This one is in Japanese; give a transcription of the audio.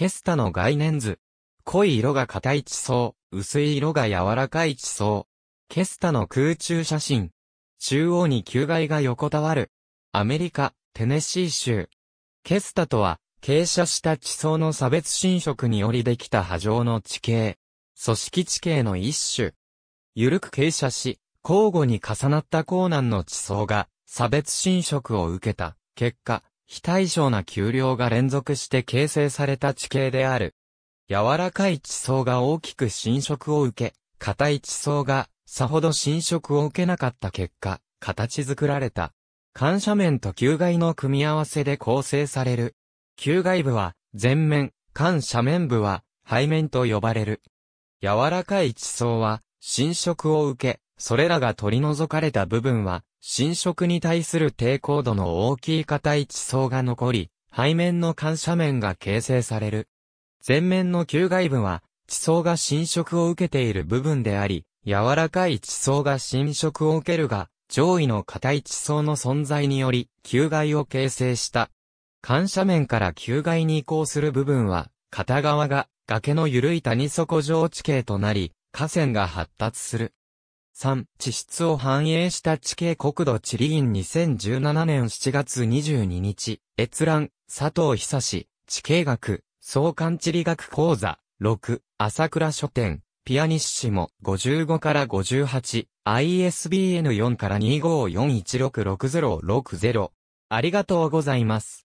ケスタの概念図。濃い色が硬い地層、薄い色が柔らかい地層。ケスタの空中写真。中央に球外が横たわる。アメリカ、テネシー州。ケスタとは、傾斜した地層の差別侵食によりできた波状の地形。組織地形の一種。緩く傾斜し、交互に重なった高難の地層が差別侵食を受けた結果、非対称な丘陵が連続して形成された地形である。柔らかい地層が大きく侵食を受け、硬い地層がさほど侵食を受けなかった結果、形作られた。緩斜面と球外の組み合わせで構成される。球外部は全面、緩斜面部は背面と呼ばれる。柔らかい地層は侵食を受け、それらが取り除かれた部分は、侵食に対する抵抗度の大きい硬い地層が残り、背面の緩斜面が形成される。前面の球外部は、地層が侵食を受けている部分であり、柔らかい地層が侵食を受けるが、上位の硬い地層の存在により、球外を形成した。緩斜面から球外に移行する部分は、片側が崖の緩い谷底上地形となり、河川が発達する。3、地質を反映した地形国土地理院2017年7月22日、閲覧、佐藤久志、地形学、相関地理学講座、6、朝倉書店、ピアニッシモ、55から58、ISBN4 から2541666060。ありがとうございます。